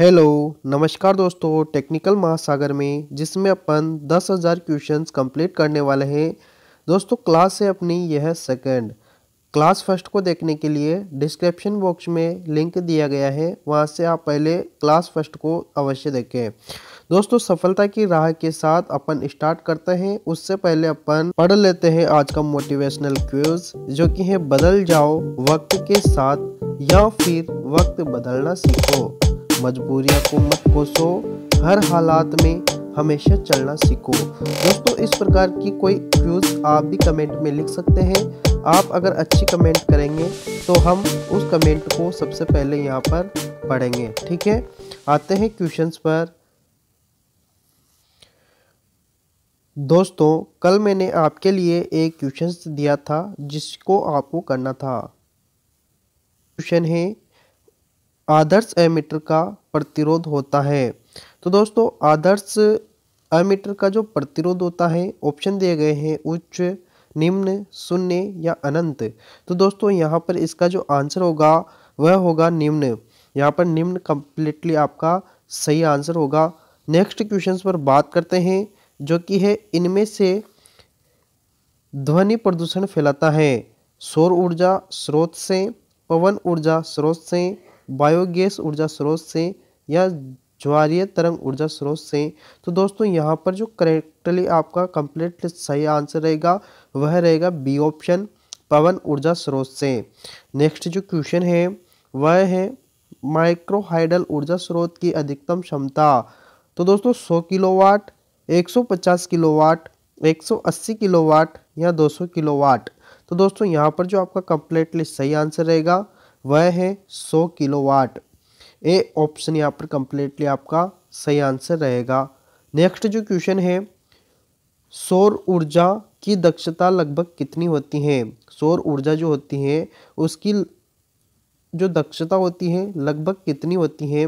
hello नमस्कार दोस्तों technical महासागर में जिसमें अपन दस हज़ार क्वेश्चन कंप्लीट करने वाले हैं दोस्तों क्लास है अपनी यह सेकंड क्लास फर्स्ट को देखने के लिए डिस्क्रिप्शन बॉक्स में लिंक दिया गया है वहां से आप पहले क्लास फर्स्ट को अवश्य देखें दोस्तों सफलता की राह के साथ अपन स्टार्ट करते हैं उससे पहले अपन पढ़ लेते हैं आज का मोटिवेशनल क्यूज जो कि है बदल जाओ वक्त के साथ या फिर वक्त बदलना सीखो मजबूरियाँ को मत कोसो हर हालात में हमेशा चलना सीखो दोस्तों इस प्रकार की कोई व्यूज आप भी कमेंट में लिख सकते हैं आप अगर अच्छी कमेंट करेंगे तो हम उस कमेंट को सबसे पहले यहाँ पर पढ़ेंगे ठीक है आते हैं क्वेश्चंस पर दोस्तों कल मैंने आपके लिए एक क्वेश्चंस दिया था जिसको आपको करना था क्वेश्चन है आदर्श एमीटर का प्रतिरोध होता है तो दोस्तों आदर्श एमीटर का जो प्रतिरोध होता है ऑप्शन दिए गए हैं उच्च निम्न शून्य या अनंत तो दोस्तों यहाँ पर इसका जो आंसर होगा वह होगा निम्न यहाँ पर निम्न कंप्लीटली आपका सही आंसर होगा नेक्स्ट क्वेश्चन पर बात करते हैं जो कि है इनमें से ध्वनि प्रदूषण फैलाता है सौर ऊर्जा स्रोत से पवन ऊर्जा स्रोत से बायोगैस ऊर्जा स्रोत से या ज्वारीय तरंग ऊर्जा स्रोत से तो दोस्तों यहाँ पर जो करेक्टली आपका कंप्लीट सही आंसर रहेगा वह रहेगा बी ऑप्शन पवन ऊर्जा स्रोत से नेक्स्ट जो क्वेश्चन है वह है माइक्रोहाइडल ऊर्जा स्रोत की अधिकतम क्षमता तो दोस्तों 100 किलोवाट 150 किलोवाट 180 किलोवाट या 200 किलोवाट तो दोस्तों यहाँ पर जो आपका कंप्लीटली सही आंसर रहेगा वह है 100 किलोवाट ए ऑप्शन यहाँ पर कंप्लीटली आपका सही आंसर रहेगा नेक्स्ट जो क्वेश्चन है सौर ऊर्जा की दक्षता लगभग कितनी होती है सौर ऊर्जा जो होती है उसकी जो दक्षता होती है लगभग कितनी होती है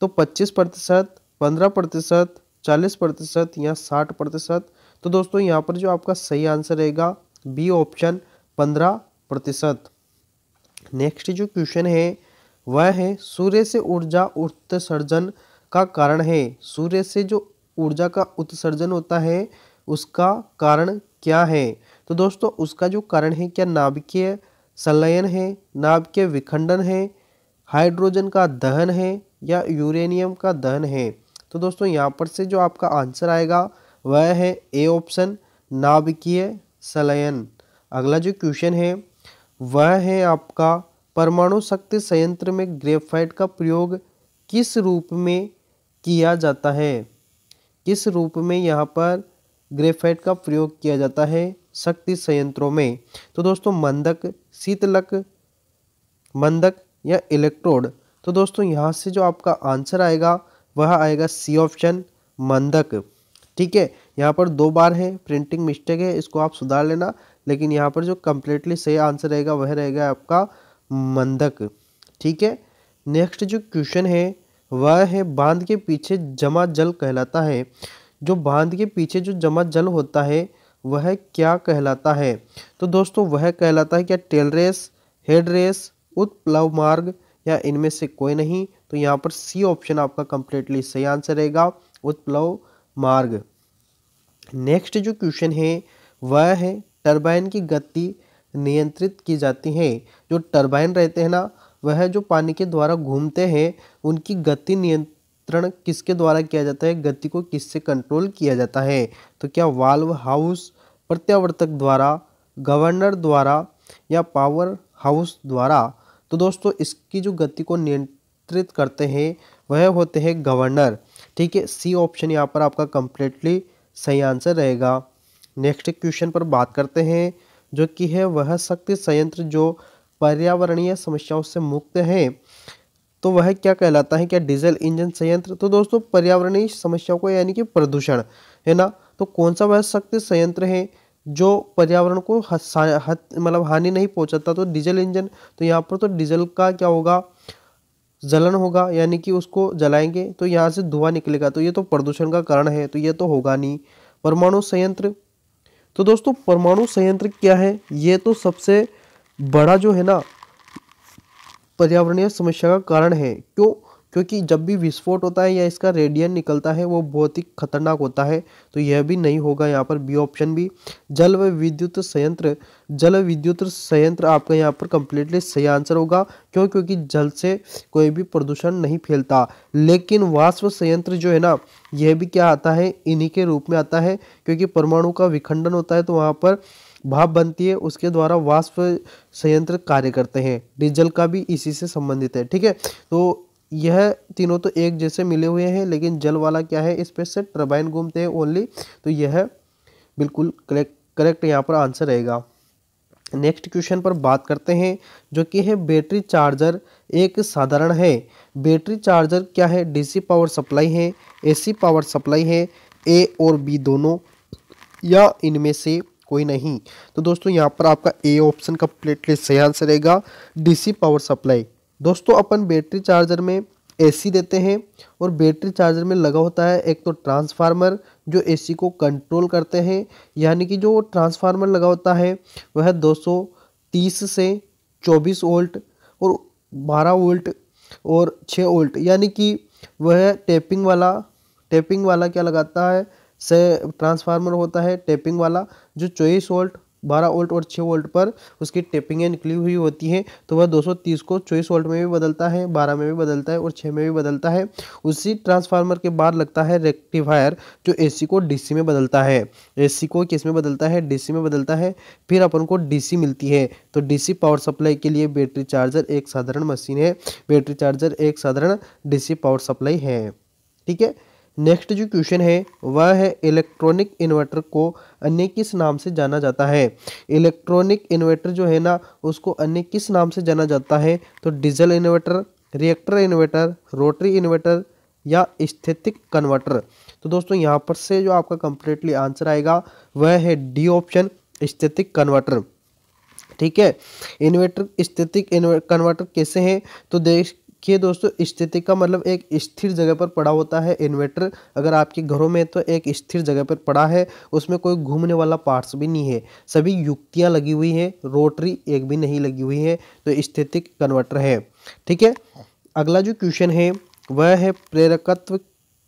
तो पच्चीस प्रतिशत पंद्रह प्रतिशत चालीस प्रतिशत या साठ प्रतिशत तो दोस्तों यहाँ पर जो आपका सही आंसर रहेगा बी ऑप्शन पंद्रह प्रतिशत नेक्स्ट जो क्वेश्चन है वह है सूर्य से ऊर्जा उत्सर्जन का कारण है सूर्य से जो ऊर्जा का उत्सर्जन होता है उसका कारण क्या है तो दोस्तों उसका जो कारण है क्या नाभिकीय संलयन है नाभिकीय विखंडन है हाइड्रोजन का दहन है या यूरेनियम का दहन है तो दोस्तों यहाँ पर से जो आपका आंसर आएगा वह है ए ऑप्शन नाभिकीय संलयन अगला जो क्वेश्चन है वह है आपका परमाणु शक्ति संयंत्र में ग्रेफाइट का प्रयोग किस रूप में किया जाता है किस रूप में यहाँ पर ग्रेफाइट का प्रयोग किया जाता है शक्ति संयंत्रों में तो दोस्तों मंदक शीतलक मंदक या इलेक्ट्रोड तो दोस्तों यहाँ से जो आपका आंसर आएगा वह आएगा सी ऑप्शन मंदक ठीक है यहाँ पर दो बार है प्रिंटिंग मिस्टेक है इसको आप सुधार लेना लेकिन यहाँ पर जो कम्प्लीटली सही आंसर रहेगा वह रहेगा आपका मंदक ठीक है नेक्स्ट जो क्वेश्चन है वह है बांध के पीछे जमा जल कहलाता है जो बांध के पीछे जो जमा जल होता है वह क्या कहलाता है तो दोस्तों वह कहलाता है क्या टेल रेस हेड रेस उत्प्लव मार्ग या इनमें से कोई नहीं तो यहाँ पर सी ऑप्शन आपका कंप्लीटली सही आंसर रहेगा उत्प्लव मार्ग नेक्स्ट जो क्वेश्चन है वह है टरबाइन की गति नियंत्रित की जाती है जो टरबाइन रहते हैं ना वह जो पानी के द्वारा घूमते हैं उनकी गति नियंत्रण किसके द्वारा किया जाता है गति को किससे कंट्रोल किया जाता है तो क्या वाल्व हाउस प्रत्यावर्तक द्वारा गवर्नर द्वारा या पावर हाउस द्वारा तो दोस्तों इसकी जो गति को नियंत्रित करते हैं वह होते हैं गवर्नर ठीक है सी ऑप्शन यहाँ पर आपका कंप्लीटली सही आंसर रहेगा नेक्स्ट क्वेश्चन पर बात करते हैं जो कि है वह शक्ति संयंत्र जो पर्यावरणीय समस्याओं से मुक्त है तो वह क्या कहलाता है क्या डीजल इंजन संयंत्र तो दोस्तों पर्यावरणीय समस्याओं को यानी कि प्रदूषण है ना तो कौन सा वह शक्ति संयंत्र है जो पर्यावरण को मतलब हानि नहीं पहुंचाता तो डीजल इंजन तो यहाँ पर तो डीजल का क्या होगा जलन होगा यानी कि उसको जलाएंगे तो यहाँ से धुआं निकलेगा तो ये तो प्रदूषण का कारण है तो ये तो होगा नहीं परमाणु संयंत्र तो दोस्तों परमाणु संयंत्र क्या है ये तो सबसे बड़ा जो है ना पर्यावरणीय समस्या का कारण है क्यों क्योंकि जब भी विस्फोट होता है या इसका रेडियन निकलता है वो बहुत ही खतरनाक होता है तो यह भी नहीं होगा यहाँ पर बी ऑप्शन भी जल व विद्युत संयंत्र जल विद्युत संयंत्र आपका यहाँ पर कंप्लीटली सही आंसर होगा क्यों क्योंकि जल से कोई भी प्रदूषण नहीं फैलता लेकिन वाष्प संयंत्र जो है ना यह भी क्या आता है इन्हीं के रूप में आता है क्योंकि परमाणु का विखंडन होता है तो वहाँ पर भाप बनती है उसके द्वारा वाष्प संयंत्र कार्य करते हैं डीजल का भी इसी से संबंधित है ठीक है तो यह तीनों तो एक जैसे मिले हुए हैं लेकिन जल वाला क्या है इस पर से टर्बाइन घूमते हैं ओनली तो यह बिल्कुल करेक्ट करेक्ट यहाँ पर आंसर रहेगा नेक्स्ट क्वेश्चन पर बात करते हैं जो कि है बैटरी चार्जर एक साधारण है बैटरी चार्जर क्या है डीसी पावर सप्लाई है एसी पावर सप्लाई है ए और बी दोनों या इनमें से कोई नहीं तो दोस्तों यहाँ पर आपका ए ऑप्शन का सही आंसर रहेगा डीसी पावर सप्लाई दोस्तों अपन बैटरी चार्जर में एसी देते हैं और बैटरी चार्जर में लगा होता है एक तो ट्रांसफार्मर जो एसी को कंट्रोल करते हैं यानी कि जो ट्रांसफार्मर लगा होता है वह 230 से 24 वोल्ट और 12 वोल्ट और 6 वोल्ट यानी कि वह टेपिंग वाला टेपिंग वाला क्या लगाता है से ट्रांसफार्मर होता है टेपिंग वाला जो चौबीस वोल्ट बारह वोल्ट और छः वोल्ट पर उसकी टेपिंग निकली हुई होती है तो वह 230 को चौबीस वोल्ट में भी बदलता है बारह में भी बदलता है और छः में भी बदलता है उसी ट्रांसफार्मर के बाद लगता है रेक्टिफायर जो एसी को डीसी में बदलता है एसी को किस में बदलता है डीसी में बदलता है फिर अपन को डीसी मिलती है तो डी पावर सप्लाई के लिए बैटरी चार्जर एक साधारण मशीन है बैटरी चार्जर एक साधारण डीसी पावर सप्लाई है ठीक है नेक्स्ट जो क्वेश्चन है वह है इलेक्ट्रॉनिक इन्वर्टर को अन्य किस नाम से जाना जाता है इलेक्ट्रॉनिक इन्वर्टर जो है ना उसको अन्य किस नाम से जाना जाता है तो diesel inverter reactor inverter rotary inverter या स्थितिक कन्वर्टर तो दोस्तों यहाँ पर से जो आपका कंप्लीटली आंसर आएगा वह है डी ऑप्शन स्थितिक कन्वर्टर ठीक है इन्वर्टर स्थितिक कन्वर्टर कैसे हैं तो देख कि दोस्तों स्थिति का मतलब एक स्थिर जगह पर पड़ा होता है इन्वर्टर अगर आपके घरों में तो एक स्थिर जगह पर पड़ा है उसमें कोई घूमने वाला पार्ट्स भी नहीं है सभी युक्तियाँ लगी हुई हैं रोटरी एक भी नहीं लगी हुई है तो स्थितिक कन्वर्टर है ठीक है अगला जो क्वेश्चन है वह है प्रेरकत्व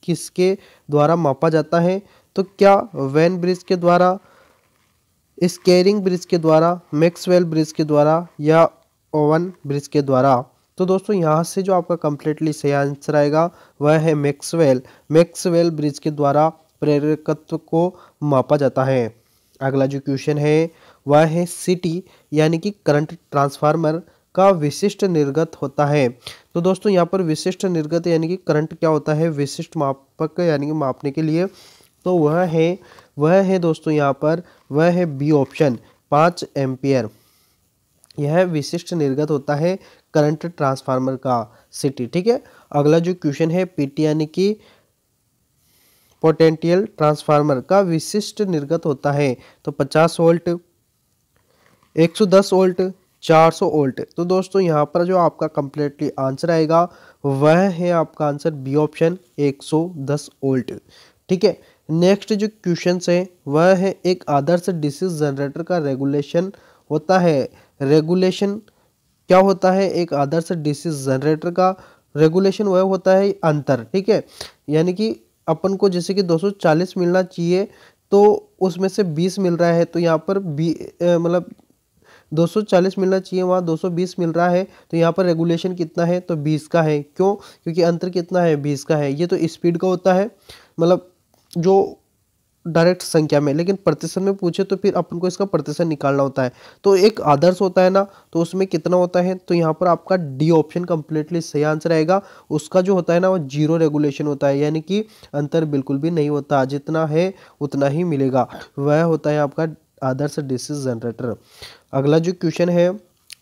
किसके द्वारा मापा जाता है तो क्या वैन ब्रिज के द्वारा स्केरिंग ब्रिज के द्वारा मैक्सवेल ब्रिज के द्वारा या ओवन ब्रिज के द्वारा तो दोस्तों यहाँ से जो आपका कंप्लीटली सही आंसर आएगा वह है मैक्सवेल मैक्सवेल ब्रिज के द्वारा प्रेरकत्व को मापा जाता है अगला जो क्वेश्चन है वह है सिटी यानी कि करंट ट्रांसफार्मर का विशिष्ट निर्गत होता है तो दोस्तों यहाँ पर विशिष्ट निर्गत यानी कि करंट क्या होता है विशिष्ट मापक यानी कि मापने के लिए तो वह है वह है दोस्तों यहाँ पर वह है बी ऑप्शन पाँच एम्पियर यह विशिष्ट निर्गत होता है करंट ट्रांसफार्मर का सिटी ठीक है अगला जो क्वेश्चन है पीटी यानी कि पोटेंशियल ट्रांसफार्मर का विशिष्ट निर्गत होता है तो 50 वोल्ट 110 वोल्ट 400 वोल्ट तो दोस्तों यहाँ पर जो आपका कंप्लीटली आंसर आएगा वह है आपका आंसर बी ऑप्शन 110 वोल्ट ठीक है नेक्स्ट जो क्वेश्चन है वह है एक आदर्श डिसीज जनरेटर का रेगुलेशन होता है रेगुलेशन क्या होता है एक आदर्श डीसी जनरेटर का रेगुलेशन वह होता है अंतर ठीक है यानी कि अपन को जैसे कि 240 मिलना चाहिए तो उसमें से 20 मिल रहा है तो यहाँ पर बी मतलब 240 मिलना चाहिए वहाँ 220 मिल रहा है तो यहाँ पर रेगुलेशन कितना है तो 20 का है क्यों क्योंकि अंतर कितना है 20 का है ये तो स्पीड का होता है मतलब जो डायरेक्ट संख्या में लेकिन प्रतिशत में पूछे तो फिर अपन को इसका प्रतिशत निकालना होता है तो एक आदर्श होता है ना तो उसमें कितना होता है तो यहाँ पर आपका डी ऑप्शन कंप्लीटली सही आंसर आएगा उसका जो होता है ना वो जीरो रेगुलेशन होता है यानी कि अंतर बिल्कुल भी नहीं होता जितना है उतना ही मिलेगा वह होता है आपका आदर्श डिसीज जनरेटर अगला जो क्वेश्चन है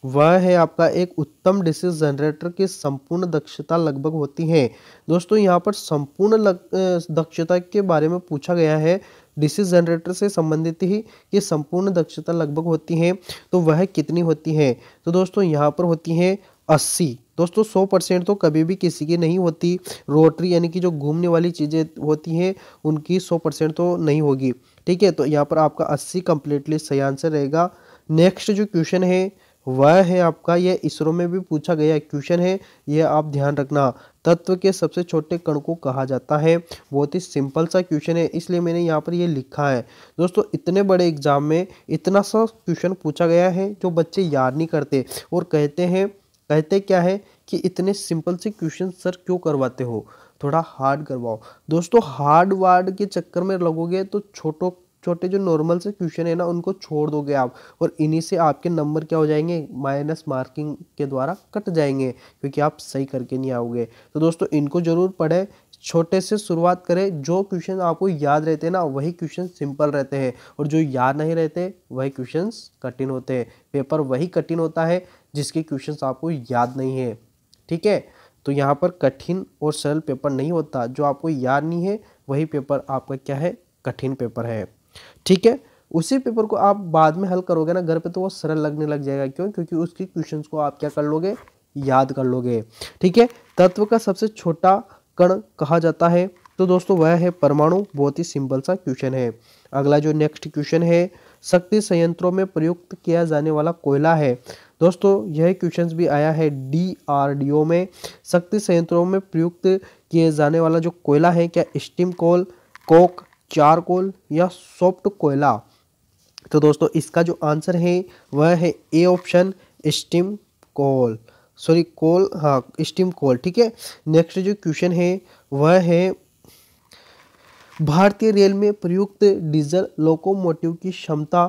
वह है आपका एक उत्तम डिसीज जनरेटर की संपूर्ण दक्षता लगभग होती है दोस्तों यहाँ पर संपूर्ण लग, दक्षता के बारे में पूछा गया है डिसीज जनरेटर से संबंधित ही ये संपूर्ण दक्षता लगभग होती है तो वह कितनी होती है तो दोस्तों यहाँ पर होती है अस्सी दोस्तों सौ परसेंट तो कभी भी किसी की नहीं होती रोटरी यानी कि जो घूमने वाली चीज़ें होती हैं उनकी सौ परसेंट तो नहीं होगी ठीक है तो यहाँ पर आपका अस्सी कम्प्लीटली सही आंसर रहेगा नेक्स्ट जो क्वेश्चन है वह है आपका यह इसरो में भी पूछा गया क्वेश्चन है यह आप ध्यान रखना तत्व के सबसे छोटे कण को कहा जाता है बहुत ही सिंपल सा क्वेश्चन है इसलिए मैंने यहाँ पर यह लिखा है दोस्तों इतने बड़े एग्जाम में इतना सा क्वेश्चन पूछा गया है जो बच्चे याद नहीं करते और कहते हैं कहते क्या है कि इतने सिंपल से क्वेश्चन सर क्यों करवाते हो थोड़ा हार्ड करवाओ दोस्तों हार्ड वार्ड के चक्कर में लगोगे तो छोटो छोटे जो नॉर्मल से क्वेश्चन है ना उनको छोड़ दोगे आप और इन्हीं से आपके नंबर क्या हो जाएंगे माइनस मार्किंग के द्वारा कट जाएंगे क्योंकि आप सही करके नहीं आओगे तो दोस्तों इनको ज़रूर पढ़ें छोटे से शुरुआत करें जो क्वेश्चन आपको याद रहते हैं ना वही क्वेश्चन सिंपल रहते हैं और जो याद नहीं रहते वही क्वेश्चन कठिन होते हैं पेपर वही कठिन होता है जिसके क्वेश्चन आपको याद नहीं है ठीक है तो यहाँ पर कठिन और सरल पेपर नहीं होता जो आपको याद नहीं है वही पेपर आपका क्या है कठिन पेपर है ठीक है उसी पेपर को आप बाद में हल करोगे ना घर पे तो वो सरल लगने लग जाएगा क्यों क्योंकि उसके क्वेश्चंस को आप क्या कर लोगे याद कर लोगे ठीक है तत्व का सबसे छोटा कण कहा जाता है तो दोस्तों वह है परमाणु बहुत ही सिंपल सा क्वेश्चन है अगला जो नेक्स्ट क्वेश्चन है शक्ति संयंत्रों में प्रयुक्त किया जाने वाला कोयला है दोस्तों यह क्वेश्चन भी आया है डी आर डी ओ में शक्ति संयंत्रों में प्रयुक्त किए जाने वाला जो कोयला है क्या स्टीम कोल कोक चारकोल या सॉफ्ट कोयला तो दोस्तों इसका जो आंसर है वह है A option steam coal sorry coal हाँ स्टीम कोल ठीक है नेक्स्ट जो क्वेश्चन है वह है भारतीय रेल में प्रयुक्त डीजल लोकोमोटिव की क्षमता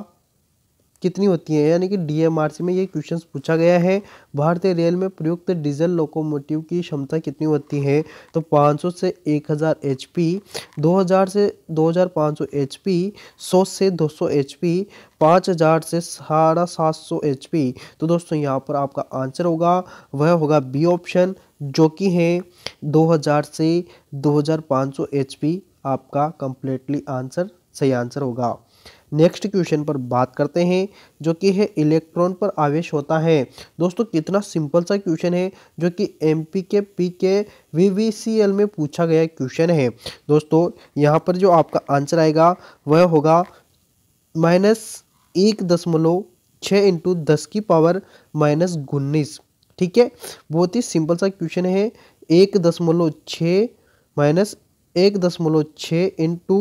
कितनी होती है यानी कि डीएमआरसी में ये क्वेश्चन पूछा गया है भारतीय रेल में प्रयुक्त डीजल लोकोमोटिव की क्षमता कितनी होती है तो 500 से 1000 एचपी 2000 से 2500 एचपी 100 से 200 एचपी 5000 से साढ़ा सात सौ एच तो दोस्तों यहाँ पर आपका आंसर होगा वह होगा बी ऑप्शन जो कि है 2000 से 2500 एचपी आपका कंप्लीटली आंसर सही आंसर होगा नेक्स्ट क्वेश्चन पर बात करते हैं जो कि है इलेक्ट्रॉन पर आवेश होता है दोस्तों कितना सिंपल सा क्वेश्चन है जो कि M P K P K V V C L में पूछा गया क्वेश्चन है दोस्तों यहाँ पर जो आपका आंसर आएगा वह होगा माइनस एक दशमलव छः इंटू दस की पावर माइनस उन्नीस ठीक है बहुत ही सिंपल सा क्वेश्चन है एक दशमलव छः माइनस एक दशमलव छः इंटू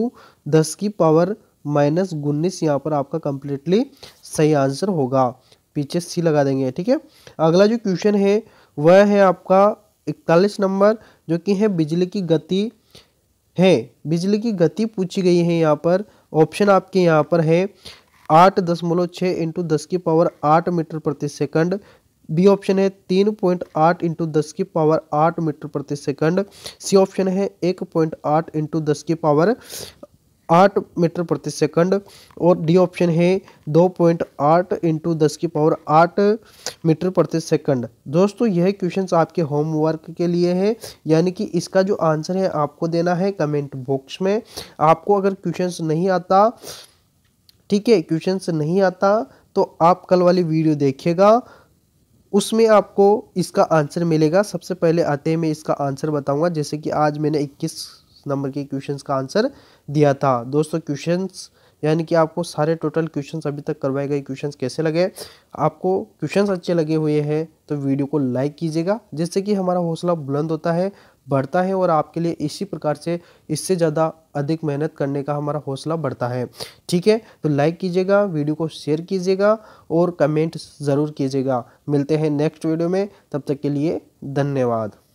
दस की पावर माइनस उन्नीस यहाँ पर आपका कंप्लीटली सही आंसर होगा पीछे सी लगा देंगे ठीक है अगला जो क्वेश्चन है वह है आपका इकतालीस नंबर जो कि है बिजली की गति है बिजली की गति पूछी गई है यहाँ पर ऑप्शन आपके यहाँ पर है आठ दशमलव छः इंटू दस की पावर आठ मीटर प्रति सेकंड बी ऑप्शन है तीन पॉइंट आठ इंटू दस की पावर आठ मीटर प्रति सेकंड सी ऑप्शन है एक पॉइंट आठ इंटू दस की पावर आठ मीटर प्रति सेकंड और डी ऑप्शन है दो पॉइंट आठ इंटू दस की पावर आठ मीटर प्रति सेकंड दोस्तों यह क्वेश्चंस आपके होमवर्क के लिए है यानी कि इसका जो आंसर है आपको देना है कमेंट बॉक्स में आपको अगर क्वेश्चंस नहीं आता ठीक है क्वेश्चंस नहीं आता तो आप कल वाली वीडियो देखिएगा उसमें आपको इसका आंसर मिलेगा सबसे पहले आते ही मैं इसका आंसर बताऊंगा जैसे कि आज मैंने इक्कीस नंबर के क्वेश्चंस का आंसर दिया था दोस्तों क्वेश्चंस यानी कि आपको सारे टोटल क्वेश्चंस अभी तक करवाए गए क्वेश्चंस कैसे लगे आपको क्वेश्चंस अच्छे लगे हुए हैं तो वीडियो को लाइक कीजिएगा जिससे कि हमारा हौसला बुलंद होता है बढ़ता है और आपके लिए इसी प्रकार से इससे ज़्यादा अधिक मेहनत करने का हमारा हौसला बढ़ता है ठीक है तो लाइक कीजिएगा वीडियो को शेयर कीजिएगा और कमेंट ज़रूर कीजिएगा मिलते हैं नेक्स्ट वीडियो में तब तक के लिए धन्यवाद